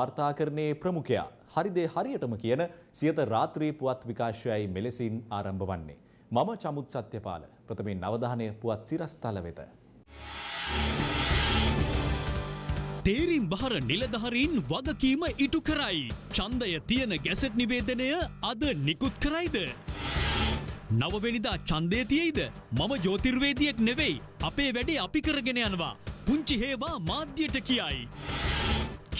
වාර්තාකරණයේ ප්‍රමුඛයා හරිදේ හරියටම කියන සියත රාත්‍රී පුවත් විකාශයයි මෙලෙසින් ආරම්භ වන්නේ. මම චමුත් සත්‍යපාල ප්‍රථමයෙන් නවධානය පුවත් සිරස්තල වෙත. තේරීම් බහර නිලධහරින් වගකීම ඉටු කරයි. චන්දය තියෙන ගැසට් නිවේදනය අද නිකුත් කරයිද. නවවෙනිදා චන්දය තියෙයිද මම ජෝතිර්වේදියෙක් නෙවෙයි අපේ වැඩේ අපි කරගෙන යනවා. පුංචි හේවා මාධ්‍යයට කියයි.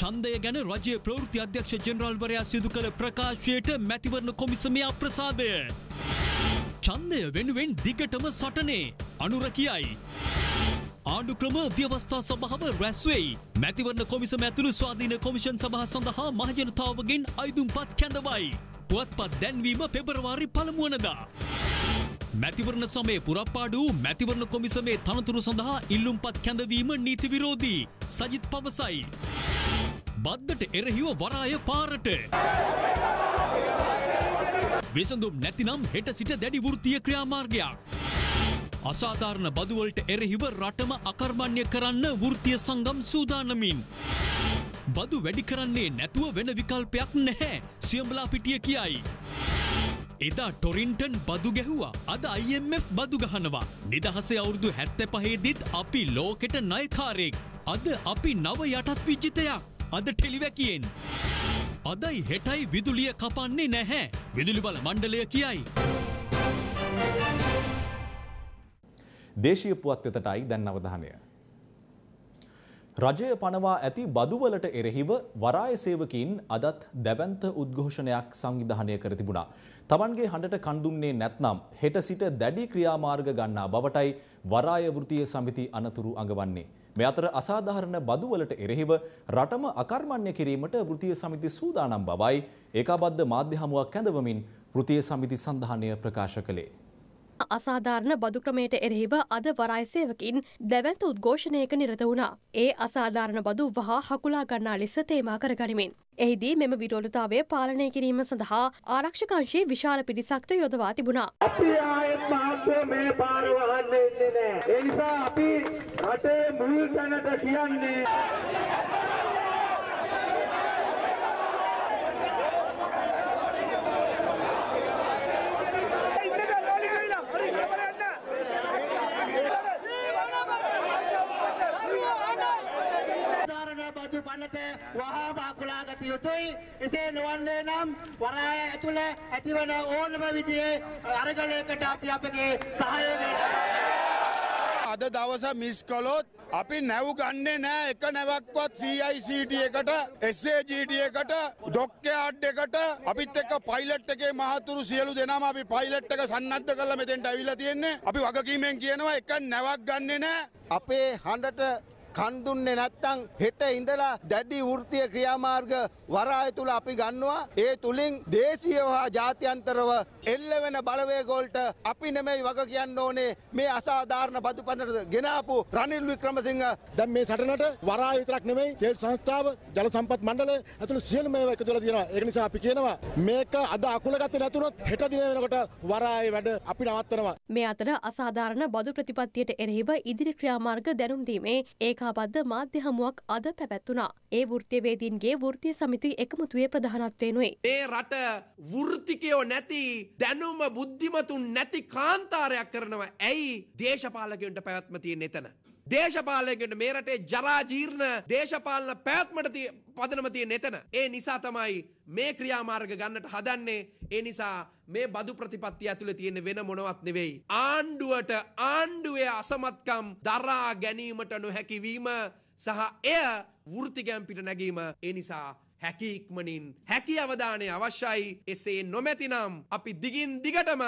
ඡන්දය ගැන රජයේ ප්‍රවෘත්ති අධ්‍යක්ෂ ජෙනරාල්වරයා සිදු කළ ප්‍රකාශයට මැතිවරණ කොමිසමේ අප්‍රසාදය. ඡන්දය වෙනුවෙන් දිගටම සටනේ අනුර කියයි. ආණ්ඩුක්‍රම ව්‍යවස්ථා සභාව රැස්වෙයි. මැතිවරණ කොමිසම ඇතුළු ස්වාධීන කොමිෂන් සභා සඳහා මහජනතාවගෙන් අයිදුම්පත් කැඳවයි. පුවත්පත් දැන්වීම පෙබරවාරි පළමුුවනදා. මැතිවරණ සමේ පුරප්පාඩු මැතිවරණ කොමිසමේ තනතුරු සඳහා ඉල්ලුම්පත් කැඳවීම නීති විරෝධී සජිත් පවසයි. බද්දට එරහිව වරාය පාරට. විසඳුම් නැතිනම් හෙට සිට දැඩි වෘත්තීය ක්‍රියාමාර්ගයක්. අසාධාරණ බදුවලට එරහිව රටම අකර්මණ්‍ය කරන්න වෘත්තීය සංගම් සූදානමින්. බදු වැඩි කරන්නේ නැතුව වෙන විකල්පයක් නැහැ. සියඹලා පිටිය කියයි. එදා ටොරින්ටන් බදු ගැහුවා අද IMF බදු ගහනවා නිදහසේ අවුරුදු හැත්ත පහේදිත් අපි ලෝකෙට නයකාරයෙක් අද අපි නව යටත් විජිතයක් අද ටෙලිවැකියෙන්. අදයි හෙටයි විදුලිය කපන්නේ නැහැ. විදුලිබල මණ්ඩලය කියයි. දේශීය පුවත් වෙතටයි දැන් අවධානය. රජය පනවා ඇති බදුවලට එරෙහිව වරාය සේවකීන් අදත් දැවන්ත උද්ඝෝෂණයක් සංවිධානය කර තිබුණා. තමන්ගේ හඬට කණ්ඩුන්නේ නැත්නම් හෙට සිට දැඩි ක්‍රියාමාර්ග ගන්නා බවටයි වරාය වෘත්තීය සමිති අනතුරු අඟවන්නේ. මේ අතර අසාධාරණ බදුවලට එරෙහිව රටම අකර්මණ්‍ය කිරීමට වෘත්තීය සමිති සූදානම් බවයි ඒකාබද්ධ මාධ්‍ය හමුවක් කැඳවමින් වෘත්තීය සමිති සන්ධානය ප්‍රකාශ කළේ. අසාධාරණ බදු ක්‍රමයට එරෙහිව අද වරාය සේවකින් දැවැන්ත උද්ඝෝෂණයක නිරත වුණා. ඒ අසාධාරණ බදු වහා හකුලා ගන්නා ලෙස තේමා කරගනිමින්. එහිදී මෙම විරෝධතාවය පාලනය කිරීම සඳහා ආරක්ෂක අංශයේ විශාල පිරිසක්ද යොදවා තිබුණා. අපි ආයෙත් මහත්මයෝ මේ පාර වහන්න එන්නේ නැහැ. ඒ නිසා අපි රටේ මුල් තැනට කියන්නේ ආකාරයට වහාම අකුලා ගත යුතුයි. එසේ නොවන්නේ නම් වරාය ඇතුළේ ඇතිවන ඕනම විදිහේ අරගලයකට අපි අපගේ සහයෝගය අද දවස මිස් කළොත් අපි නැව් ගන්නේ නෑ එක නැවක්වත් CICT එකට SAGT එකට ඩොක්යාඩ් එකට අපිත් එක්ක පයිලට් එකේ මහතුරු සියලු දෙනාම අපි පයිලට් එක සන්නද්ධ කරලා මෙතෙන්ට අවිලා තියෙන්නේ අපි වගකීමෙන් කියනවා එක නැවක් ගන්නේ නෑ අපේ හඬට කන් දුන්නේ නැත්නම් හෙට ඉඳලා දැඩි වෘත්තීය ක්‍රියාමාර්ග වරාය තුල අපි ගන්නවා. ඒ තුලින් දේශීය හා ජාත්‍යන්තරව එල්ල වෙන බලවේගෝල්ට අපි නෙමෙයි වග කියන්න ඕනේ මේ අසාධාරණ බදුපතට ගෙනාපු රනිල් වික්‍රමසිංහ දැන් මේ සටනට වරා විතරක් නෙමෙයි තෙල් සංස්ථාව ජල සම්පත් මණ්ඩලය ඇතුළු සියලුම ඒවා එකතු වෙලා තියෙනවා ඒක නිසා අපි කියනවා මේක අද අකුල ගත්තේ නැතුනොත් හෙට දින වෙනකොට වරායේ වැඩ අපි නවත්තනවා මේ අතර අසාධාරණ බදු ප්‍රතිපත්තියට එරෙහිව ඉදිරි ක්‍රියාමාර්ග දැනුම් දීමේ ඒකාබද්ධ මාධ්‍ය හමුවක් අද පැවැත්ුණා ඒ වෘත්තීයවේදීන්ගේ වෘත්තීය සමිතිය එකමුතුවේ ප්‍රධානත්වයෙන් උයි ඒ රට වෘත්තිකයෝ නැති දැනුම බුද්ධිමතුන් නැති කාන්තාරයක් කරනවා. ඇයි දේශපාලකයන්ට පැවැත්ම තියෙන්නේ එතන? දේශපාලකයන්ට මේ රටේ ජරා ජීර්ණ දේශපාලන පැවැත්මට පදනම තියෙන්නේ එතන. ඒ නිසා තමයි මේ ක්‍රියාමාර්ග ගන්නට හදන්නේ. ඒ නිසා මේ බදු ප්‍රතිපත්තිය ඇතුළේ තියෙන වෙන මොනවත් නෙවෙයි. ආණ්ඩුවට ආණ්ඩුවේ අසමත්කම් දරා ගැනීමට නොහැකි වීම සහ එය වෘත්තිකයන් පිට නැගීම. ඒ නිසා හැකි ඉක්මනින් හැකි අවධානය අවශ්‍යයි එසේ නොමැතිනම් අපි දිගින් දිගටම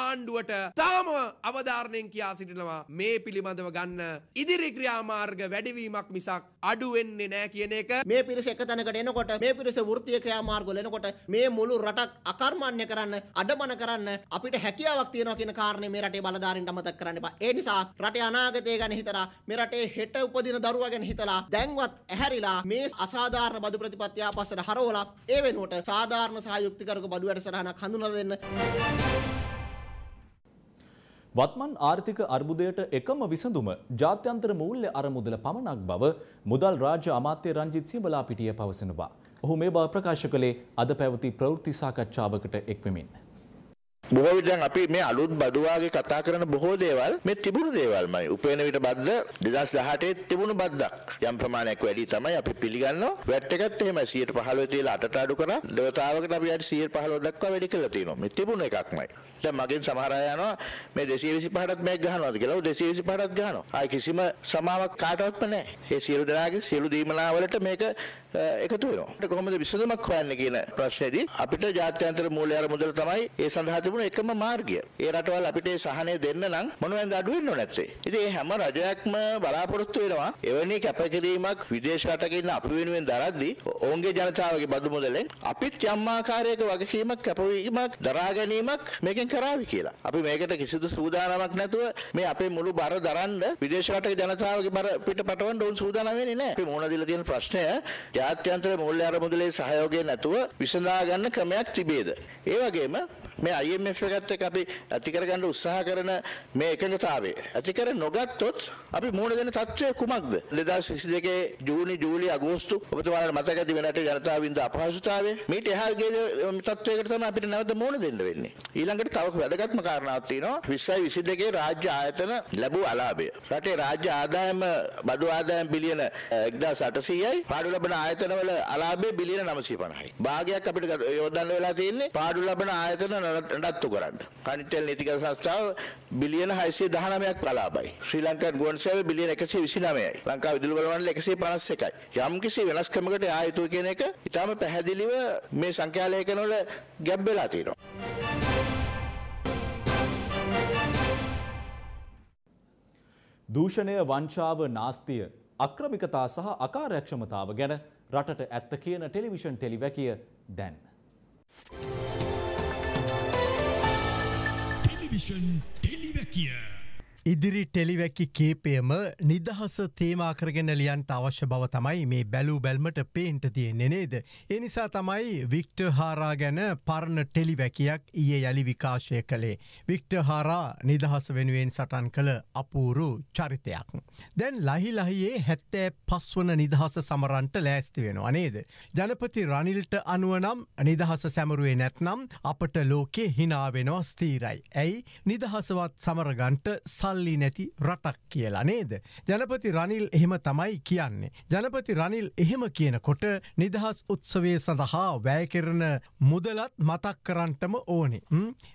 ආණ්ඩුවට තාම අවධාරණයෙන් කියා සිටිනවා මේ පිළිබඳව ගන්න ඉදිරි ක්‍රියාමාර්ග වැඩිවීමක් මිසක් අඩු වෙන්නේ නැහැ කියන එක මේ පිරිස එක තැනකට එනකොට මේ පිරිස වෘත්තීය ක්‍රියාමාර්ග වල එනකොට මේ මුළු රටක් අකර්මණ්‍ය කරන්න අඩමන කරන්න අපිට හැකියාවක් තියෙනවා කියන කාරණේ මේ රටේ බලධාරීන්ට අමතක කරන්න එපා ඒ නිසා රටේ අනාගතය ගැන හිතලා මේ රටේ හෙට උපදින දරුවා ගැන හිතලා දැන්වත් ඇහැරිලා මේ අසාධාරණ බදු ප්‍රතිපත්තිය පස්සට හරවලා ඒ වෙනුවට සාධාරණ සහ යුක්තිකරක බඩු වැඩසටහනක් හඳුනලා දෙන්න. වත්මන් ආර්ථික අර්බුදයට එකම විසඳුම ජාත්‍යන්තර මූල්‍ය අරමුදල පමණක් බව මුදල් රාජ්‍ය අමාත්‍ය රංජිත් සිඹලා පිටිය පවසනවා. ඔහු මේ බව ප්‍රකාශ කළේ අද පැවති ප්‍රවෘත්ති සාකච්ඡාවකට එක්වෙමින්. බොහෝ විටන් අපි මේ අලුත් බඩුවාගේ කතා කරන බොහෝ දේවල් මේ තිබුණු දේවල්මයි. උපයන විට බද්ද 2018 තිබුණු බද්දක්. යම් ප්‍රමාණයක් වැඩි තමයි අපි පිළිගන්නවා. වැට් එකත් එහෙමයි 115 තියලා අටට අඩු කරා. දවතාවකට අපි අර 115 දක්වා වැඩි කරලා තියෙනවා. මේ තිබුණ එකක්මයි. දැන් මගෙන් සමහර අය යනවා මේ 225ටත් මේක ගහනවාද කියලා. ඔව් 225ටත් ගහනවා. ආයි කිසිම සමාවක් කාටවත්ම නැහැ. ඒ සියලු දෙනාගේ සියලු දීමනා වලට මේක එකතු වෙනවා. කොහොමද විසඳුමක් හොයන්නේ කියන ප්‍රශ්නේදී අපිට ජාත්‍යන්තර මූල්‍ය අරමුදල තමයි ඒ සඳහා තිබුණ එකම මාර්ගය. ඒ රටවල් අපිට සහනය දෙන්න නම් මොනවෙන්ද අඩු වෙන්න නැත්තේ. ඉතින් මේ හැම රජයක්ම බලාපොරොත්තු වෙනවා එවැනි කැපකිරීමක් විදේශ රටක ඉන්න අපි වෙනුවෙන් දරද්දී ඔවුන්ගේ ජනතාවගේ බදු මුදලෙන් අපිත් යම් ආකාරයක වගකීමක් කැපවීමක් දරා ගැනීමක් මේකෙන් කරાવી කියලා. අපි මේකට කිසිදු සූදානමක් නැතුව මේ අපේ මුළු බර දරන්න විදේශ රටක ජනතාවගේ බර පිට පටවන්න ඕන සූදානම් වෙන්නේ නැහැ. අපි මොන දිලා තියෙන ප්‍රශ්නය ජාත්‍යන්තර මූල්‍ය අරමුදලේ සහයෝගය නැතුව විසඳා ගන්න ක්‍රමයක් තිබේද? ඒ වගේම මේ IMF එකත් එක්ක අපි ඇති කරගන්න උත්සාහ කරන මේ එකඟතාවය ඇති කර නොගත්තොත් අපි මුහුණ දෙන තත්ත්වය කුමක්ද 2022 ජූනි ජූලි අගෝස්තු ඔබතුමාලා මතක ඇති වෙනට ජනතා වින්ද අපහසුතාවය මීට එහා ගිය තත්ත්වයකට තමයි අපිට නැවත මුහුණ දෙන්න වෙන්නේ ඊළඟට තව වැදගත්ම කාරණාවක් තියෙනවා 2022 රාජ්‍ය ආයතන ලැබූ අලාභය රටේ රාජ්‍ය ආදායම බදු ආදායම් බිලියන 1800යි පාඩු ලබන ආයතනවල අලාභය බිලියන 950යි භාගයක් අපිට යොදන්න වෙලා තියෙන්නේ පාඩු ලබන ආයතන නඩත්තු කරන්න. කනිටෙල් නීතිගත සංස්ථාව බිලියන 619ක් කලාපයි. ශ්‍රී ලංකන් ගුවන් සේවය බිලියන 129යි. ලංකා විදුලි බල මණ්ඩල 151යි. යම් කිසි වෙනස්කමකට ආයතු කියන එක ඊටම පැහැදිලිව මේ සංඛ්‍යාලේඛන වල ගැබ් වෙලා තියෙනවා. දූෂණය වංචාව නාස්තිය අක්‍රමිකතා සහ අකාර්යක්ෂමතාව ගැන රටට ඇත්ත කියන ටෙලිවිෂන් ටෙලිවැකිය දැන්. Thank you. Vision ඉදිරි ටෙලිවැකි කේපයම නිදහස තේමා කරගෙන ලියන්ට අවශ්‍ය බව තමයි මේ බැලූ බැල්මට පේන්ට තියෙන්නේ නේද. එනිසා තමයි වික්ට හාරා ගැන පරණ ටෙලිවැකයක් ඒ යළි විකාශය කළේ. වික්ට හාරා නිදහස වෙනුවෙන් සටන් කළ අපූරු චරිතයක්. දැන් ලහිලහියේ හැත්තෑ පස්වන නිදහස සමරන්ට ලෑස්ති වෙනවා නේද. ජනපති රනිල්ට අනුවනම් නිදහස සැමරුවේ නැත්නම් අපට ලෝකේ හිනාවෙනවා ස්තීරයි. ඇයි නිදහසවත් සමරගන්ට සල් සල්ලි නැති රටක් කියලා නේද. ජනපති රනිල් එහෙම තමයි කියන්නේ. ජනපති රනිල් එහෙම කියනකොට නිදහස් උත්සවේ සඳහා වැෑකරන මුදලත් මතක් කරන්ටම ඕනේ.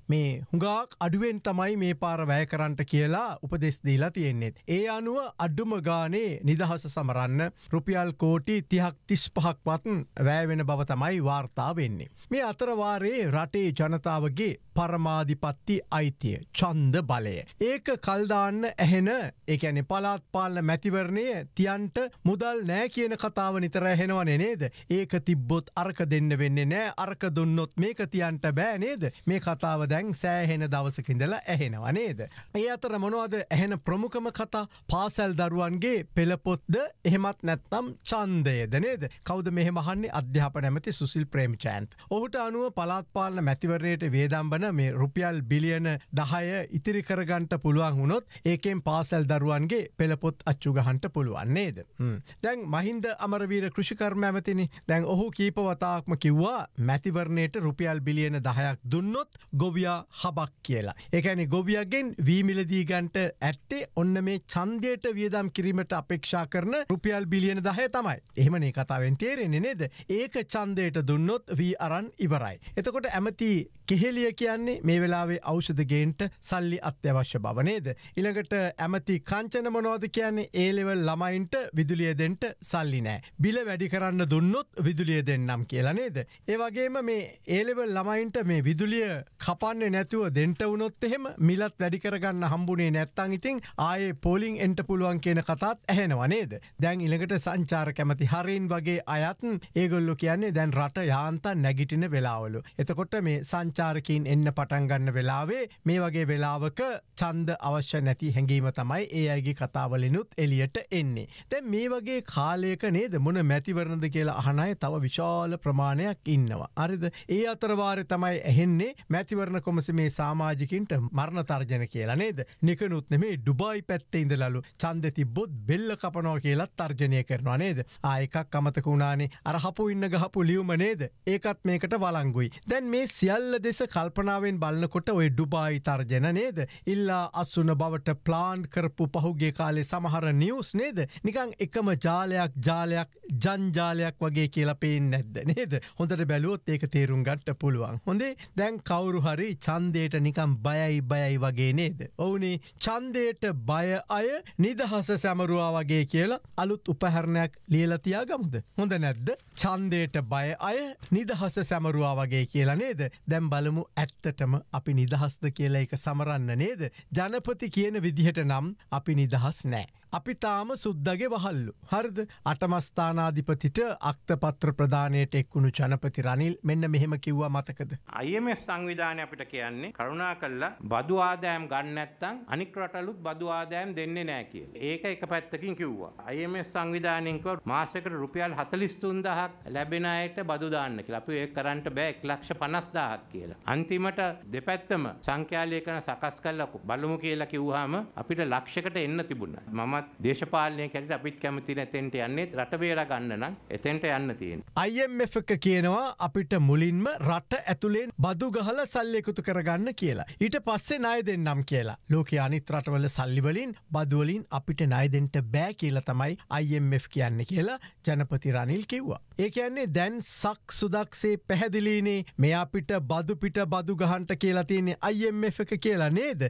මේ හුඟාක් අඩුවෙන් තමයි මේ පාර වැය කරන්ට කියලා උපදෙස්දීලා තියෙන්නේෙත්. ඒ අනුව අඩ්ඩුම ගානේ නිදහස සමරන්න රුපියල් කෝටි තිහක් තිස් පහක්වත් වැෑවෙන බව තමයි වාර්තා වෙන්නේ. මේ අතරවාරයේ රටේ ජනතාවගේ පරමාධිපත්ති අයිතිය චන්ද බලය. ඒක කල්ද දාන්න ඇහෙන ඒකැනෙ පලාත් පාලන මැතිවරණය තියන්ට මුදල් නෑ කියන කතාව නිතර ඇහෙනවන නේද ඒක තිබ්බොත් අර්ක දෙන්න වෙන්න නෑ අර්ක දුන්නොත් මේක තියන්ට බෑනේද මේ කතාව දැන් සෑහෙන දවසකින්දලා ඇහෙනවනේද ඒ අතර මොනවද ඇහෙන ප්‍රමුඛම කතා පාසැල් දරුවන්ගේ පෙළපොත්ද එහෙමත් නැත්නම් චන්දයද නේද කවද මෙහෙමහන්නේ අධ්‍යාපන ඇමති සුසිල් ප්‍රේමචයන්ත් ඔහුට අනුව පලාත්පාලන මැතිවරණයට වේදම්බන මේ රුපියල් බිලියන දහය ඉතිරි කරගන්ට පුළුවන් හුණොත් ගත්තොත් ඒකෙන් පාසැල් දරුවන්ගේ පෙළපොත් අච්චු ගහන්ට පුළුවන් නේද. දැන් මහින්ද අමරවීර කෘෂිකර්ම ඇමතිනි දැන් ඔහු කීපවතාක්ම කිව්වා මැතිවරණයට රුපියල් බිලියන දහයක් දුන්නොත් ගොවියා හබක් කියලා. එකැනි ගොවියගෙන් වීමිලදීගන්ට ඇත්තේ ඔන්න මේ චන්දයට වියදම් කිරීමට අපේක්ෂා කරන රුපියල් බිලියන දහය තමයි. එහෙමනේ කතාවෙන් තේරෙන්නේ නේද. ඒක චන්දයට දුන්නොත් වී අරන් ඉවරයි. එතකොට ඇමති කෙහෙලිය කියන්නේ මේ වෙලාවේ අවෂධගේන්ට සල්ලි අත්‍යවශ්‍ය බවනේද. ඉළඟට ඇමති කංචන මොනෝද කියන්නේ ඒලෙවල් ළමයින්ට විදුලිය දෙන්ට සල්ලි නෑ. බිල වැඩි කරන්න දුන්නොත් විදුලිය දෙන්නම් කියලා නේද. ඒවගේම මේ ඒලෙවල් ළමයින්ට මේ විදුලිය කපන්නේ නැතුව දෙන්ට වුණොත් එහෙම මිලත් වැඩිකරගන්න හම්බුනේ නැත්තං ඉතින් ආයේ පෝලිං එන්ට පුළුවන් කියන කතාත් ඇහෙනවනේද. දැන් ඉළඟට සංචාර කැමති හරින් වගේ අයත්න් ඒගොල්ලු කියන්නේ දැන් රට යාන්තන් නැගිටින වෙලාවලු. එතකොට මේ සංචාරකින් එන්න පටන්ගන්න වෙලාවේ මේ වගේ වෙලාවක චන්ද අවශ්‍ය අවශ්‍ය නැති හැඟීම තමයි ඒ අයගේ කතාවලනුත් එලියට එන්නේ. දැන් මේ වගේ කාලයක නේද මොන මැතිවරණද කියලා අහනයි තව විශාල ප්‍රමාණයක් ඉන්නවා. අරිද ඒ අතරවාරය තමයි ඇහෙන්නේ මැතිවරණ කොමස මේ සාමාජිකින්ට මරණ තර්ජන කියලා නේද නිකනුත් මේ ඩුබයි පැත්තේ ඉඳලලු චන්ද තිබ්බොත් බෙල්ල කපනෝ කියලා තර්ජනය කරනවා නේද ආයකක් අමතක වුණානේ අරහපු ඉන්න ගහපු ලියුම නේද ඒකත් මේකට වලංගුයි දැන් මේ සියල්ල දෙස කල්පනාවෙන් බලන්නකොට ඔය ඩුබායි තර්ජන නේද ඉල්ලා අස්සුන බවට ප්ලාන් කරපු පහුගේ කාලේ සමහර නිියස් නේද නිකං එකම ජාලයක් ජාලයක් ජංජාලයක් වගේ කියලා පේෙන් නැද්ද නේද හොඳට බැලුවොත් ඒක තේරුම් ගට පුළුවන් හොඳේ දැන් කවරු හරි චන්දයට නිකම් බයයි බයයි වගේ නේද ඔවුනේ චන්දයට බය අය නිදහස සැමරුවා වගේ කියලා අලුත් උපහැරණයක් ලියලතියා ගමුද හොඳ නැද්ද චන්දයට බය අය නිදහස සැමරුවා වගේ කියලා නේද දැම් බලමු ඇත්තටම අපි නිදහස්ද කියලා එක සමරන්න නේද ජනපති කියන විදිහට නම් අපි නිදහස් නෑ. අපි තාම සුද්දගේ වහල්ලු. හරිද අටමස්ථානාධිපතිට අක්තපත්‍ර ප්‍රධානයට එක්වුණු ජනපති රනිල් මෙන්න මෙහෙම කිව්වා මතකද. අයම සංවිධානය අපිට කියන්නේ කරුණා කල්ලා බදු ආදෑම් ගන්නත්තං අනිකරටලුත් බදු ආදෑම් දෙන්නේ නෑ කිය. ඒක එක පැත්තකින් කිව්වා. අයම සංවිධානයකව මාසකට රුපියල් හතලිස්තුන්දහක් ලැබෙන අයට බදුදාන්න කියලා අපි ඒ කරන්නට බෑ එක් ලක්ෂ පනස්දාහක් කියලා. අන්තිමට දෙපැත්තම සංඛ්‍යාලය කරන සකස් කල්ලකු බලමු කියලා කිව්හම අපිට ලක්ෂකට එන්න තිබුණ. මම තාමත් දේශපාලනය කැට අපිත් කැමති නැතෙන්ට යන්නේ රට බේර ගන්න නම් එතෙන්ට යන්න තියෙන. IMF එක කියනවා අපිට මුලින්ම රට ඇතුළෙන් බදු ගහල සල්ලෙකුතු කරගන්න කියලා. ඊට පස්සේ ණය දෙන්නම් කියලා. ලෝක අනිත් රටවල සල්ලිවලින් බදුවලින් අපිට ණයදෙන්ට බෑ කියලා තමයි IMF කියන්නේ කියලා ජනපති රනිල් කිව්වා. ඒ කියන්නේ දැන් සක් සුදක්සේ පැහැදිලීනේ මේ අපිට බදුපිට බදු ගහන්ට කියලා තියන්නේ IMF එක කියලා නේද.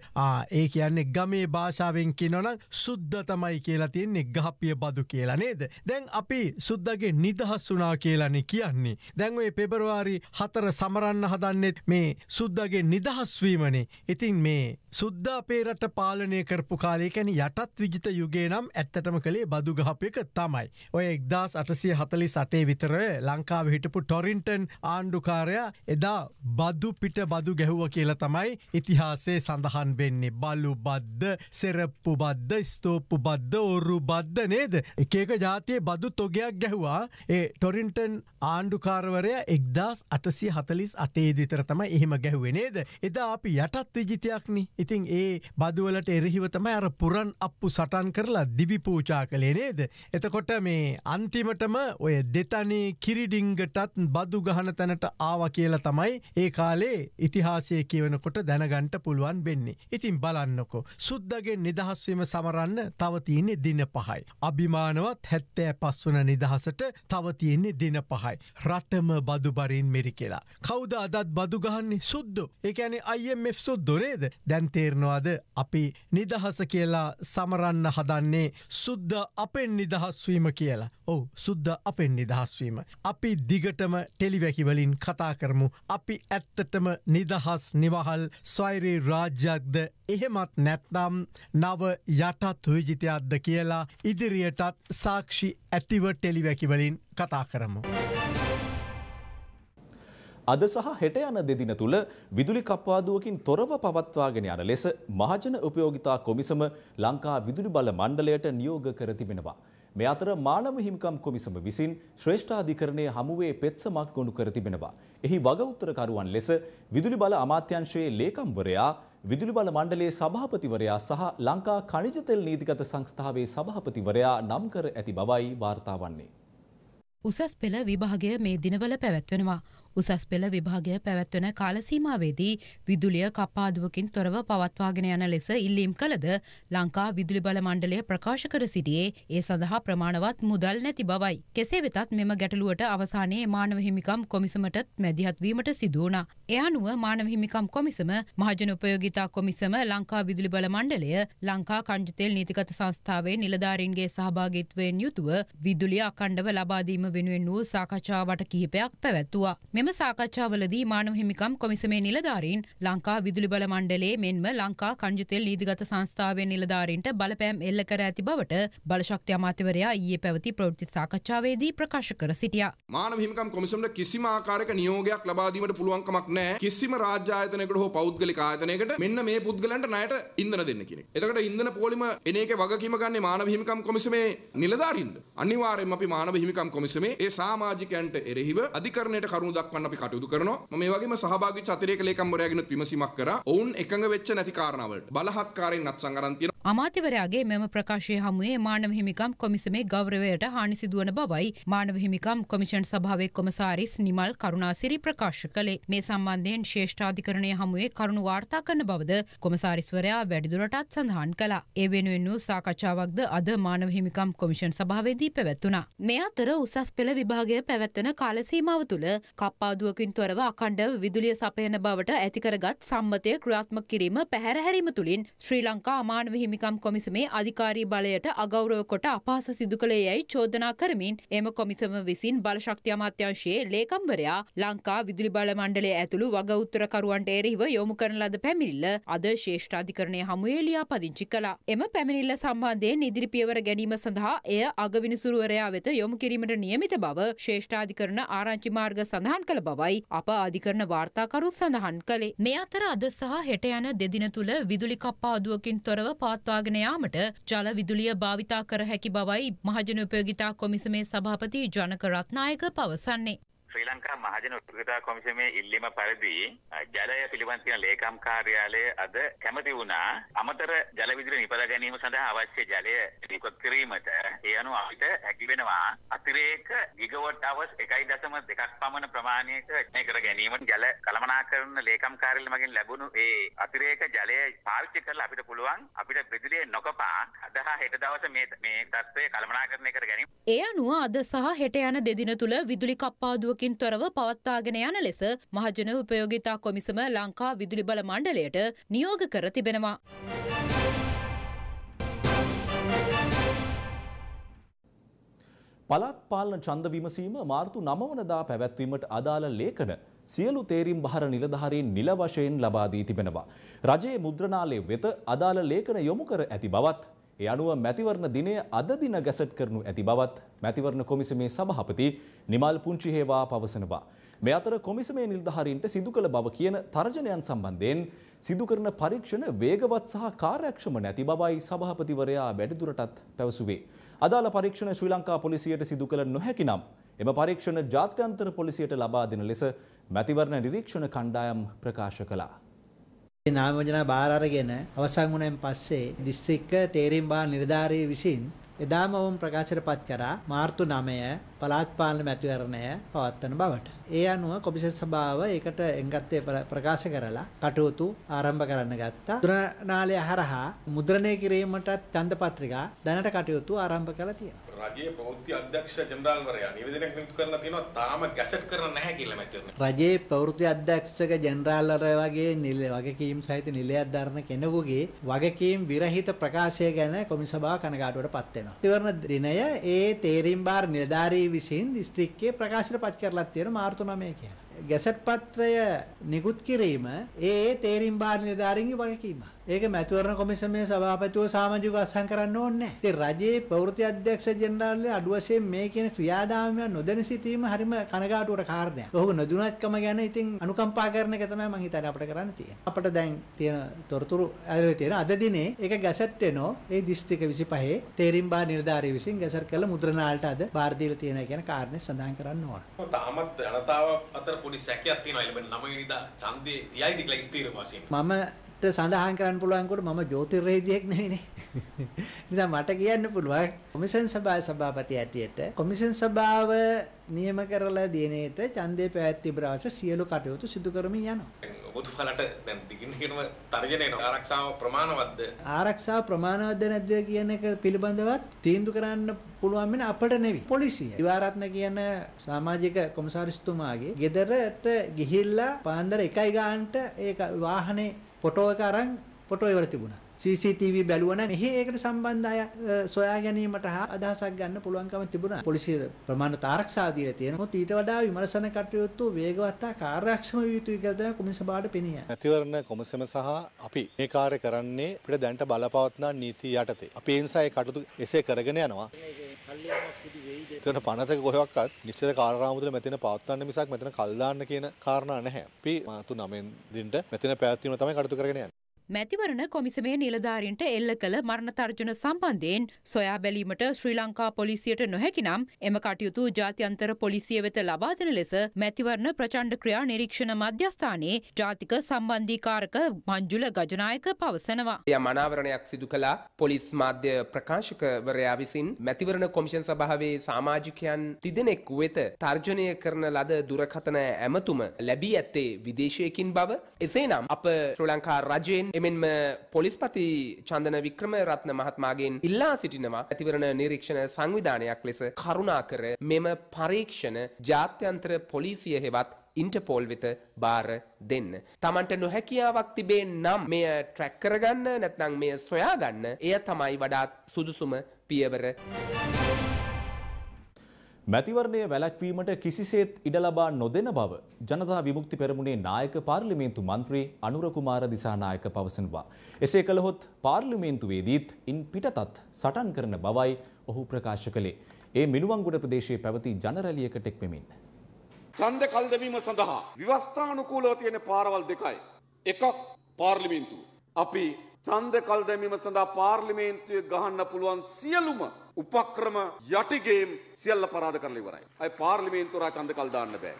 ඒ කියන්නේ ගමේ භාෂාවෙන් කියනොනම් සුද්ධතම තමයි කියලා තියෙන්නේ ගහපිය බදු කියලා නේද. දැන් අපි සුද්දගේ නිදහස් වනා කියලනෙ කියන්නේ. දැන්වේ පෙබරවාරි හතර සමරන්න හදන්නෙත් මේ සුද්දගේ නිදහස්වීමනේ. ඉතින් මේ සුද්ද අපේරට පාලනය කරපු කාලයකැන යටත් විජිත යුගේ නම් ඇත්තටම කළේ බදුගහපයක තමයි. ඔය එක්දස් අටසිය හතලි සටේ විතර ලංකාව හිටපු ටොරින්ටන් ආණ්ඩුකාරයා එදා බදු පිට බදු ගැහුව කියලා තමයි ඉතිහාසේ සඳහන් වෙන්නේ. බලු බද්ධ සෙරප්පු බද්ධ ස්තෝප්පු බද. බද්ධ ඔරු බද්ධ නේද එකක ජාතිය බදු තොගයක් ගැහවා ඒ ටොරින්ටන් ආණ්ඩුකාරවරය එක්දස් අටසි හතලිස් අටේ දිතර තම එහෙම ගැහුවෙනේද එදා අපි යටත් විජිතයක්න ඉතින් ඒ බදුවලට එරහිවතම අර පුරන් අප්පු සටන් කරලා දිවි පූචා කළේ නේද එතකොට මේ අන්තිමටම ඔය දෙතනේ කිරිඩිංගටත් බදු ගහන තැනට ආව කියලා තමයි ඒ කාලේ ඉතිහාසය කියවනකොට දැනගන්ට පුළුවන් වෙන්නේ. ඉතින් බලන්නකො. සුද්දගේ නිදහස්වීම සමරන්න තව තවතියන්නේ දින පහයි. අභිමානවත් හැත්තෑ පස්වන නිදහසට තවතියන්නේ දින පහයි. රටම බදුබරින් මෙරි කියලා. කෞද අදත් බදුගහන්නේ සුද්දු. එකන අයම් සුද්දු නේද දැන්තේරනවාද අපි නිදහස කියලා සමරන්න හදන්නේ සුද්ද අපෙන් නිදහස්වීම කියලා. ඔව සුද්ද අපෙන් නිදහස්වීම. අපි දිගටම ටෙලිවැකිවලින් කතා කරමු. අපි ඇත්තටම නිදහස් නිවහල් ස්වෛරී රාජ්‍යයක්ද එහෙමත් නැත්නම් නව යටත් හජිතයක් දෙයක්ද කියලා ඉදිරියටත් සාක්ෂි ඇතිව ටෙලිවැකිවලින් කතා කරමු. අද සහ හෙට යන දෙදින තුළ විදුලි කප්වාදුවකින් තොරව පවත්වාගෙන යන ලෙස මහජන උපයෝගිතා කොමිසම ලංකා විදුලි බල මණ්ඩලයට නියෝග කර තිබෙනවා. මේ අතර මානව හිමිකම් කොමිසම විසින් ශ්‍රේෂ්ඨාධිකරණය හමුවේ පෙත්සමක් ගොුණු කර තිබෙනවා. එහි වගඋත්තරකරුවන් ලෙස විදුලි බල අමාත්‍යංශයේ ලේකම්වරයා විදුලි බල මණ්ඩලයේ සභාපතිවරයා සහ ලංකා කනිජ තෙල් නීතිගත සංස්ථාවේ සභාපතිවරයා නම් කර ඇති බවයි වාර්තා වන්නේ. උසස් පෙළ විභාගය මේ දිනවල පැවැත්වෙනවා. උසස් පෙළ විභාගය පැවැත්වෙන කාලසීමාවේදී විදුලිය කපාදුවකින් තොරව පවත්වාගෙන යන ලෙස ඉල්ලීම් කළද ලංකා විදුලි බල මණ්ඩලය ප්‍රකාශ කර සිටියේ ඒ සඳහා ප්‍රමාණවත් මුදල් නැති බවයි. කෙසේ වෙතත් මෙම ගැටලුවට අවසානයේ මානව හිමිකම් කොමිසමටත් මැදිහත් වීමට සිදු වුණා. ඒ අනුව මානව හිමිකම් කොමිසම, මහජන උපයෝගිතා කොමිසම, ලංකා විදුලි බල මණ්ඩලය, ලංකා කණ්ජතෙල් නීතිගත සංස්ථාවේ නිලධාරීන්ගේ සහභාගීත්වයෙන් යුතුව විදුලිය අඛණ්ඩව ලබා දීම වෙනුවෙන් වූ සාකච්ඡාවට කිහිපයක් පැවැත්තුවා. මෙම සාකච්ඡාවලදී මානව හිමිකම් කොමිසමේ නිලධාරීන් ලංකා විදුලි බල මණ්ඩලයේ මෙන්ම ලංකා කංජුතෙල් නීතිගත සංස්ථාවේ නිලධාරීන්ට බලපෑම් එල්ල කර ඇති බවට බලශක්ති අමාත්‍යවරයා ඊයේ පැවති ප්‍රවෘත්ති සාකච්ඡාවේදී ප්‍රකාශ කර සිටියා. මානව හිමිකම් කොමිසමට කිසිම ආකාරයක නියෝගයක් ලබා දීමට පුළුවන්කමක් නැහැ. කිසිම රාජ්‍ය ආයතනයකට හෝ පෞද්ගලික ආයතනයකට මෙන්න මේ පුද්ගලයන්ට ණයට ඉන්ධන දෙන්න කියන එක. එතකොට ඉන්ධන පොලිම එන එකේ වගකීම ගන්නේ මානව හිමිකම් කොමිසමේ නිලධාරීන්ද? අනිවාර්යයෙන්ම අපි මානව හිමිකම් කොමිසම සමේ ඒ සාමාජිකයන්ට එරෙහිව අධිකරණයට කරුණු දක්වන්න අපි කටයුතු කරනවා. මම මේ වගේම සහභාගී චතුරේක ලේකම්වරයාගෙනුත් විමසීමක් කරා. ඔවුන් එකඟ වෙච්ච නැති කාරණාවලට බලහත්කාරයෙන් අත්සන් අරන් තියෙනවා. අමාත්‍යවරයාගේ මෙම ප්‍රකාශය හමුවේ මානව හිමිකම් කොමිසමේ ගෞරවයට හානි සිදුවන බවයි මානව හිමිකම් කොමිෂන් සභාවේ කොමසාරිස් නිමල් කරුණාසිරි ප්‍රකාශ කළේ. මේ සම්බන්ධයෙන් ශ්‍රේෂ්ඨාධිකරණය හමුවේ කරුණු වාර්තා කරන බවද කොමසාරිස්වරයා වැඩිදුරටත් සඳහන් කළා. ඒ වෙනුවෙන් වූ සාකච්ඡාවක්ද අද මානව හිමිකම් කොමිෂන් සභාවේදී පැවැත්වුණා. මේ අතර උසස් පෙළ විභාගය පැවැත්වන කාලසීමාව තුළ කප්පාදුවකින් තොරව අකණ්ඩව විදුලිය සපයන බවට ඇතිකරගත් සම්මතය ක්‍රියාත්මක කිරීම පැහැරහැරීම තුළින් ශ්‍රී ලංකා මානව හිමි හිමිකම් කොමිසමේ අධිකාරී බලයට අගෞරව කොට අපහාස සිදු කළේ යැයි චෝදනා කරමින් එම කොමිසම විසින් බලශක්ති අමාත්‍යංශයේ ලේකම්වරයා ලංකා විදුලි බල මණ්ඩලය ඇතුළු වග උත්තරකරුවන්ට එරෙහිව යොමු කරන ලද පැමිණිල්ල අද ශ්‍රේෂ්ඨ අධිකරණය හමුවේ ලියාපදිංචි කළා. එම පැමිණිල්ල සම්බන්ධයෙන් ඉදිරි පියවර ගැනීම සඳහා එය අගවිනිසුරුවරයා වෙත යොමු කිරීමට නියමිත බව ශ්‍රේෂ්ඨාධිකරණ ආරංචි මාර්ග සඳහන් කළ බවයි අප අධිකරණ වාර්තාකරු සඳහන් කළේ. මේ අතර අද සහ හෙට යන දෙදින තුළ විදුලි කප්පාදුවකින් තොරව පාත් පවත්වාගෙන යාමට ජල විදුලිය භාවිතා කර හැකි බවයි මහජන උපයෝගිතා කොමිසමේ සභාපති ජනක රත්නායක පවසන්නේ. ශ්‍රී ලංකා මහජන උපකෘතා කොමිසමේ ඉල්ලීම පරිදි ජලය පිළිබඳ තියෙන ලේකම් කාර්යාලය අද කැමති වුණා අමතර ජල විදුලි නිපදා ගැනීම සඳහා අවශ්‍ය ජලය නිකුත් කිරීමට. ඒ අනුව අපිට හැකි වෙනවා අතිරේක ගිගවට් අවර්ස් 1.2ක් පමණ ප්‍රමාණයක මේ කර ගැනීමට ජල කළමනාකරණ ලේකම් කාර්යාලය මගින් ලැබුණු ඒ අතිරේක ජලය පාවිච්චි කරලා අපිට පුළුවන් අපිට විදුලිය නොකපා අද හා හෙට දවස මේ මේ තත්ත්වය කළමනාකරණය කර ගැනීම. ඒ අනුව අද සහ හෙට යන දෙදින තුල විදුලි කප්පාදුවක තීන්දුවකින් තොරව පවත්වාගෙන යන ලෙස මහජන උපයෝගිතා කොමිසම ලංකා විදුලි බල මණ්ඩලයට නියෝග කර තිබෙනවා. පළාත් පාලන ඡන්ද විමසීම මාර්තු 9 වනදා පැවැත්වීමට අදාළ ලේඛන සියලු තේරීම් බහර නිලධාරීන් නිල වශයෙන් ලබා දී තිබෙනවා. රජයේ මුද්‍රණාලය වෙත අදාළ ලේඛන යොමු කර ඇති බවත් ඒ අනුව මැතිවරණ දිනය අද දින ගැසට් කරනු ඇති බවත් මැතිවරණ කොමිසමේ සභාපති නිමල් පුංචිහේවා පවසනවා. මේ අතර කොමිසමේ නිලධාරීන්ට සිදු කළ බව කියන තර්ජනයන් සම්බන්ධයෙන් සිදු කරන පරීක්ෂණ වේගවත් සහ කාර්යක්ෂම නැති බවයි සභාපතිවරයා වැඩිදුරටත් පැවසුවේ. අදාළ පරීක්ෂණ ශ්‍රී ලංකා පොලිසියට සිදු කළ නොහැකි නම් එම පරීක්ෂණ ජාත්‍යන්තර පොලිසියට ලබා දෙන ලෙස මැතිවරණ නිරීක්ෂණ කණ්ඩායම් ප්‍රකාශ කළා. ඒ නාම යෝජනා බාර අරගෙන අවසන් වුණෙන් පස්සේ දිස්ත්‍රික්ක තේරීම් බාර නිලධාරී විසින් එදාම වුන් ප්‍රකාශයටපත් කරා මාර්තු 9 පළාත් පාලන මැතිවරණය පවත්වන බවට. ඒ අනුව කොමිෂන් සභාව ඒකට එංගත්තේ ප්‍රකාශ කරලා කටයුතු ආරම්භ කරන්න ගත්තා. මුද්‍රණාලය හරහා මුද්‍රණය කිරීමටත් ඡන්ද පත්‍රිකා දැනට කටයුතු ආරම්භ කළා තියෙනවා. රජයේ ප්‍රවෘත්ති අධ්‍යක්ෂ ජෙනරාල්වරයා නිවේදනයක් නිකුත් කරලා තියෙනවා තාම ගැසට් කරන්න නැහැ කියලා මම හිතන්නේ. රජයේ ප්‍රවෘත්ති අධ්‍යක්ෂක ජෙනරාල්වරයා වගේ නිල වගකීම් සහිත නිලයක් දරන කෙනෙකුගේ වගකීම් විරහිත ප්‍රකාශය ගැන කොමිස සභාව කනගාටුවට පත් වෙනවා. ඉතිවරණ දිනය ඒ තේරීම් බාර් නිලධාරී විසින් දිස්ත්‍රික්කයේ ප්‍රකාශන පත් කරලා තියෙන මාර්තු 9 කියලා. ගැසට් පත්‍රය නිකුත් කිරීම ඒ තේරීම් බාර් නිලධාරීන්ගේ වගකීමක්. ඒක මැතිවරණ කොමිසමේ සභාපතිව සමාජිකව අත්සන් කරන්න ඕනේ නැහැ. රජයේ ප්‍රවෘත්ති අධ්‍යක්ෂ ජෙනරාල්ගේ අඩු වශයෙන් මේ කියන ක්‍රියාදාමයන් නොදැන සිටීම හරිම කනගාටුවට කාරණයක්. ඔහු නොදුනත්කම ගැන ඉතින් අනුකම්පා කරන එක තමයි මම හිතන්නේ අපිට කරන්න තියෙන්නේ. අපිට දැන් තියෙන තොරතුරු ඇරලා තියෙන අද දිනේ ඒක ගැසට් වෙනෝ ඒ දිස්ත්‍රික්ක 25 තේරීම් බා නිලධාරී විසින් ගැසට් කළ මුද්‍රණාලට අද බාර දීලා තියෙනවා කියන කාරණේ සඳහන් කරන්න ඕන. තාමත් ජනතාව අතර පොඩි සැකයක් තියෙනවා ඊළඟ ළමයිනිදා ඡන්දේ තියයිද කියලා ස්ථීර වශයෙන්. මම ට සඳහන් කරන්න පුළුවන්කොට මම ජ්‍යොතිර්වේදියෙක් නෙවෙයිනේ. නිසා මට කියන්න පුළුවන් කොමිෂන් සභාවේ සභාපති ඇටියට කොමිෂන් සභාව නියම කරලා දිනේට ඡන්දේ පැවැත්වීම අවශ්‍ය සියලු කටයුතු සිදු කරමින් යනවා. ඔබතුමාලට දැන් දිගින් දිගටම තර්ජන එනවා. ආරක්ෂාව ප්‍රමාණවත්ද? ආරක්ෂාව ප්‍රමාණවත්ද නැද්ද කියන එක පිළිබඳවත් තීන්දුව කරන්න පුළුවන් වෙන අපට නෙවෙයි. පොලිසිය. දිවාරත්න කියන සමාජික කොමසාරිස්තුමාගේ ගෙදරට ගිහිල්ලා පාන්දර 1යි ගානට ඒ වාහනේ ෆොටෝ එක අරන් ෆොටෝ ඒවල තිබුණා. CCTV බැලුවා නම් එහි ඒකට සම්බන්ධ අය සොයා ගැනීමට හා අදහසක් ගන්න පුළුවන්කම තිබුණා. පොලිසිය ප්‍රමාණ ආරක්ෂා දීලා තියෙනවා. ඊට වඩා විමර්ශන කටයුතු වේගවත් හා කාර්යක්ෂම විය යුතුයි කියලා තමයි කොමිසම බාඩ පෙනී යන්නේ. ඇතිවරණ කොමිසම සහ අපි මේ කාර්ය කරන්නේ අපිට දැනට බලපවත්නා නීති යටතේ. අපි ඒ නිසා ඒ කටයුතු එසේ කරගෙන යනවා. කල්යාමක් සිදු වෙයිද? එතන පනතක කොහෙවත් නිශ්චල කාර්යාම තුළ මෙතන පවත්වන්න මිසක් මෙතන කල් දාන්න කියන කාරණා නැහැ. අපි මාතු 9 දිනට මෙතන පැවැත්වීම තමයි කටයුතු කරගෙන යන්නේ. මැතිවරණ කොමිසමේ නිලධාරින්ට එල්ල කළ මරණ තර්ජන සම්බන්ධයෙන් සොයා බැලීමට ශ්‍රී ලංකා පොලිසියට නොහැකිනම් එම කටයුතු ජාත්‍යන්තර පොලිසිය වෙත ලබා දෙන ලෙස මැතිවරණ ප්‍රචණ්ඩ ක්‍රියා නිරීක්ෂණ මධ්‍යස්ථානයේ ජාතික සම්බන්ධීකාරක මංජුල ගජනායක පවසනවා. එය මනාවරණයක් සිදු කළා පොලිස් මාධ්‍ය ප්‍රකාශකවරයා විසින් මැතිවරණ කොමිෂන් සභාවේ සමාජිකයන් තිදෙනෙක් වෙත තර්ජනය කරන ලද දුරකථන ඇමතුම ලැබී ඇත්තේ විදේශයකින් බව එසේනම් අප ශ්‍රී ලංකා රජයෙන් එමෙන්ම පොලිස්පති චන්දන වික්‍රමරත්න මහත්මාගෙන් ඉල්ලා සිටිනවා ඇතිවරණ නිරීක්ෂණ සංවිධානයක් ලෙස කරුණාකර මෙම පරීක්ෂණ ජාත්‍යන්තර පොලිසිය හෙවත් ඉන්ටපෝල් වෙත බාර දෙන්න. තමන්ට නොහැකියාවක් තිබේ නම් මෙය ට්‍රැක් කරගන්න නැත්නම් මෙය සොයාගන්න එය තමයි වඩාත් සුදුසුම පියවර. මැතිවරණය වැළැක්වීමට කිසිසේත් ඉඩ ලබා නොදෙන බව ජනතා විමුක්ති පෙරමුණේ නායක පාර්ලිමේන්තු මන්ත්‍රී අනුරකුමාර දිසානායක පවසනවා. එසේ කළහොත් පාර්ලිමේන්තුවේදීත් ඉන් පිටතත් සටන් කරන බවයි ඔහු ප්‍රකාශ කළේ. ඒ මිනුවන්ගොඩ ප්‍රදේශයේ පැවති ජනරැලියකට එක්වෙමින්. ඡන්ද කල්දවීම සඳහා විවස්ථානුකූලව තියෙන පාරවල් දෙකයි. එකක් පාර්ලිමේන්තුව. අපි ඡන්ද කල්දවීම සඳහා පාර්ලිමේන්තුවේ ගහන්න පුළුවන් සියලුම උපක්‍රම යටිගේම් සියල්ල පරාද කරලා ඉවරයි. අය පාර්ලිමේන්තුව රා ඡන්දකල් දාන්න බෑ.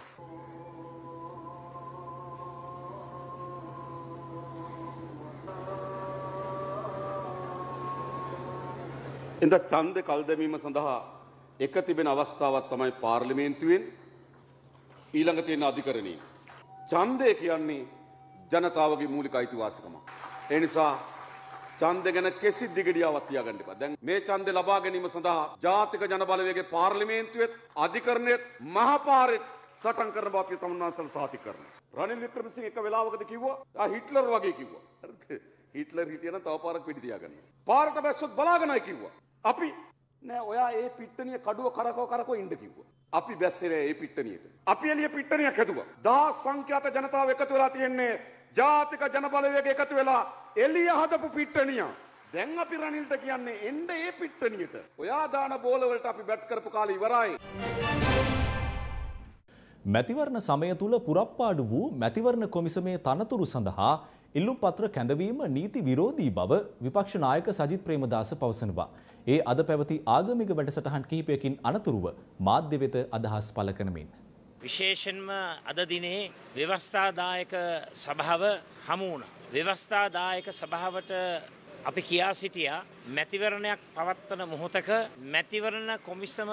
එඳ ඡන්ද කල් දැමීම සඳහා එක තිබෙන අවස්ථාවක් තමයි පාර්ලිමේන්තුවෙන් ඊළඟ තියෙන අධිකරණේ. ඡන්දය කියන්නේ ජනතාවගේ මූලික අයිතිවාසිකමක්. ඒ නිසා ඡන්දය ගැන කිසි දිගඩියාවක් තියාගන්න එපා. දැන් මේ ඡන්දය ලබා ගැනීම සඳහා ජාතික ජන බලවේගයේ පාර්ලිමේන්තුවෙත් අධිකරණයේත් මහපාරෙත් සටන් කරන බව අපි තමුන්වන්සල් සාතික කරනවා. රනිල් වික්‍රමසිංහ එක වෙලාවකද කිව්වා, "ආ හිට්ලර් වගේ කිව්වා." හරිද? හිට්ලර් හිටියනම් තව පාරක් පිටි තියාගන්න. පාරට බැස්සොත් බලාගෙනයි කිව්වා. අපි නෑ ඔයා ඒ පිට්ටනිය කඩුව කරකව කරකව ඉන්න කිව්වා. අපි බැස්සේ නෑ ඒ පිට්ටනියට. අපි එළිය පිට්ටනියක් හැදුවා. දහස් සංඛ්‍යාත ජනතාව එකතු වෙලා තියෙන්නේ ජාතික ජනබලවේග එකතු වෙලා එළිය හදපු පිට්ටනියා. දැන් අපි රනිල්ට කියන්නේ එන්න ඒ පිට්ටනියට. ඔයා දාන බෝලවලට අපි බැට් කරපු කාලේ ඉවරයි. මැතිවරණ සමය තුල පුරප්පාඩු වූ මැතිවරණ කොමිසමේ තනතුරු සඳහා ඉල්ලුම්පත්‍ර කැඳවීම නීති විරෝධී බව විපක්ෂ නායක සජිත් ප්‍රේමදාස පවසනවා. ඒ අද පැවති ආගමික වැඩසටහන් කිහිපයකින් අනතුරුව මාධ්‍ය වෙත අදහස් පළ කරමින්. විශේෂෙන්ම අද දිනේ ව්‍යවස්ථාදායක සභාව හමු වුණා. ව්‍යවස්ථාදායක සභාවට අපි කියා සිටියා මැතිවරණයක් පවත්වන මොහොතක මැතිවරණ කොමිසම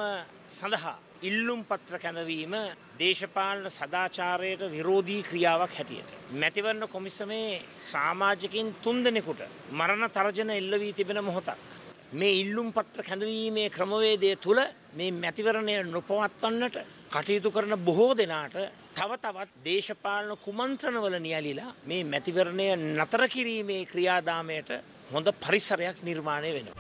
සඳහා ඉල්ලුම් පත්‍ර කැඳවීම දේශපාලන සදාචාරයට විරෝධී ක්‍රියාවක් හැටියට. මැතිවරණ කොමිසමේ සාමාජිකින් තුන්දෙනෙකුට මරණ තර්ජන එල්ල වී තිබෙන මොහොතක්. මේ ඉල්ලුම් පත්‍ර කැඳවීමේ ක්‍රමවේදය තුළ මේ මැතිවරණය නොපවත්වන්නට කටයුතු කරන බොහෝ දෙනාට තව තවත් දේශපාලන කුමන්ත්‍රණවල නියලිලා මේ මැතිවරණය නතර කිරීමේ ක්‍රියාදාමයට හොඳ පරිසරයක් නිර්මාණය වෙනවා.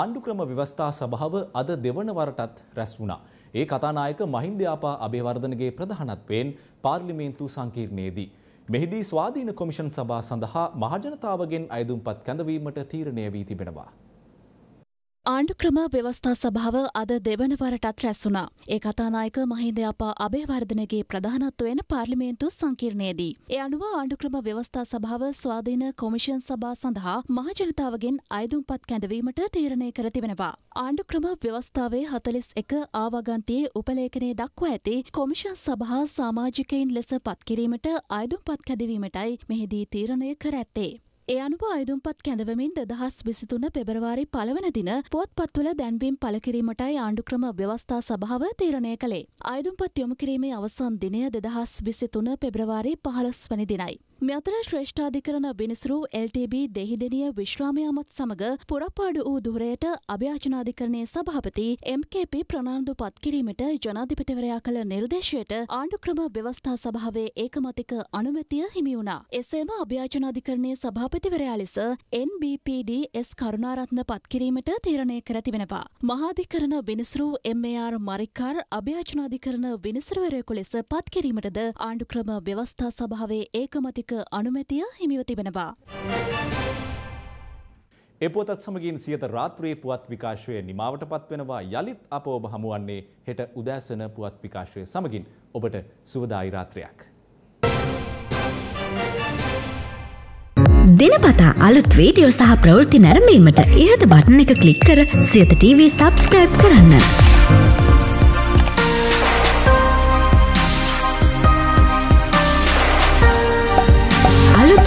ආණ්ඩුක්‍රම ව්‍යවස්ථා සභාව අද දෙවන වරටත් රැස් වුණා. ඒ කතානායක මහින්දයාපා අභිවර්ධනගේ ප්‍රධානත්වයෙන් පාර්ලිමේන්තු සංකීර්ණයේදී. මෙහිදී ස්වාධීන කොමිෂන් සභා සඳහා මහජනතාවගෙන් අයදුම්පත් කැඳවීමට තීරණය වී තිබෙනවා. ආණ්ඩුක්‍රම ව්‍යවස්ථා සභාව අද දෙවන වරටත් රැස්සුනා. ඒ කතානායක මහින්දයාපා අභයවර්ධනගේ ප්‍රධානත්වයෙන් පාර්ලිමේන්තු සංකීර්ණයේදී. ඒ අනුව ආණ්ඩුක්‍රම ව්‍යවස්ථා සභාව ස්වාධීන කොමිෂන් සභා සඳහා මහජනතාවගෙන් අයදුම්පත් කැඳවීමට තීරණය කර තිබෙනවා. ආණ්ඩුක්‍රම ව්‍යවස්ථාවේ හතලිස් එක ආවාගන්තයේ උපලේඛනය දක්වා ඇති කොමිෂන් සභා සාමාජිකයින් ලෙස පත්කිරීමට අයදුම්පත් කැදවීමටයි මෙහිදී තීරණය කර ඇත්තේ. ඒ අනුව අයුදුම්පත් කැඳවමින් දෙදහස් විසිතුන පෙබරවාරි පලවන දින පුවත්පත්තුල දැන්වීම් පලකිරීමටයි ආණ්ඩුක්‍රම ව්‍යවස්ථා සභාව තීරණය කළේ. අයුදුම්පත් යොමු කිරීමේ අවසන් දිනය දෙදහස් විසිතුන පෙබ්‍රවාරි පහළොස් වනි දිනයි. මෙතර ශ්‍රේෂ්ඨාධිකරණ බිනිසරු LTB දෙහිදෙනිය විශ්‍රාමයාමත් සමඟ පුරපාඩු වූ දුරයට අභ්‍යාචනාධිකරණය සභාපති MKP ප්‍රනාන්දු පත් කිරීමට ජනාධිපතිවරයා කළ නිර්දේශයට ආණ්ඩුක්‍රම ව්‍යවස්ථා සභාවේ ඒකමතික අනුමැතිය හිමි වුණා. එසේම අභ්‍යාචනාධිකරණයේ සභාපතිවරයා ලෙස NBPD S කරුණාරත්න පත් කිරීමට තීරණය කර තිබෙනවා. මහාධිකරණ බිනිසරු MAR මරිකාර් අභ්‍යාචනාධිකරණ විනිසරවරයෙකු ලෙස පත් කිරීමටද ආණ්ඩුක්‍රම ව්‍යවස්ථා සභාවේ ඒකමතික තාත්වික අනුමැතිය හිමිව තිබෙනවා. එපෝතත් සමගින් සියත රාත්‍රී පුවත් විකාශය නිමාවට පත්වෙනවා යළිත් අප ඔබ හමුවන්නේ හෙට උදෑසන පුවත් විකාශය සමගින් ඔබට සුවදායි රාත්‍රයක්. දෙනපතා අලුත් වීඩියෝ සහ ප්‍රවෘති නැරඹීමට ඉහත බටන එක ක්ලික් කර සියත TV සබස්ක්‍රයිබ් කරන්න.